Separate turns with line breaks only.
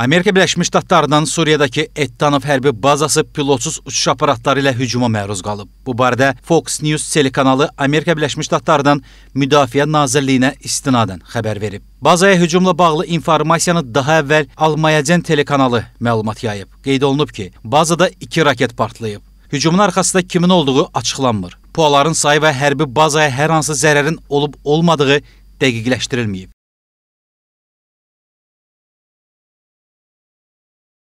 Amerika Birləşmiş Ştatlarının Suriyadakı Ettanov hərbi bazası pilotsuz uçuş aparatları ilə hücuma məruz qalıb. Bu barədə Fox News telekanalı Amerika Birləşmiş Ştatlarının Müdafiə Nazirliyinə istinadən xəbər verib. Bazaya hücumla bağlı informasiyanı daha əvvəl Almayacan telekanalı məlumat yayıb. Qeyd olunub ki, bazada 2 raket partlayıb. Hücumun arxasında kimin olduğu açıqlanmır. Puaların sayı və hərbi bazaya hər hansı zərərin olub-olmadığı dəqiqləşdirilməyib.